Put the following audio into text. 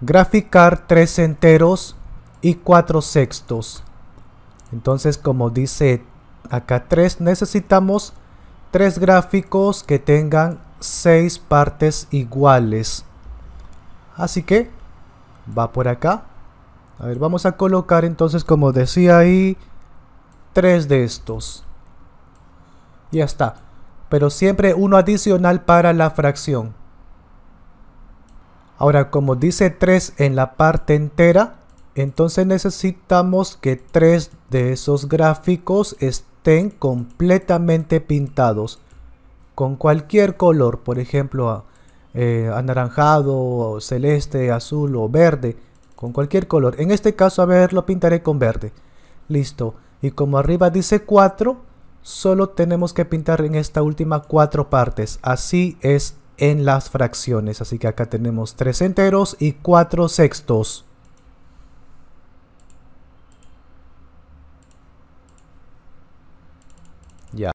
graficar 3 enteros y 4 sextos. Entonces como dice acá 3 necesitamos tres gráficos que tengan seis partes iguales. Así que va por acá. A ver, vamos a colocar entonces como decía ahí tres de estos. Ya está. Pero siempre uno adicional para la fracción. Ahora, como dice 3 en la parte entera, entonces necesitamos que 3 de esos gráficos estén completamente pintados con cualquier color, por ejemplo eh, anaranjado, celeste, azul o verde, con cualquier color. En este caso, a ver, lo pintaré con verde. Listo. Y como arriba dice 4, solo tenemos que pintar en esta última 4 partes. Así es en las fracciones. Así que acá tenemos 3 enteros y 4 sextos.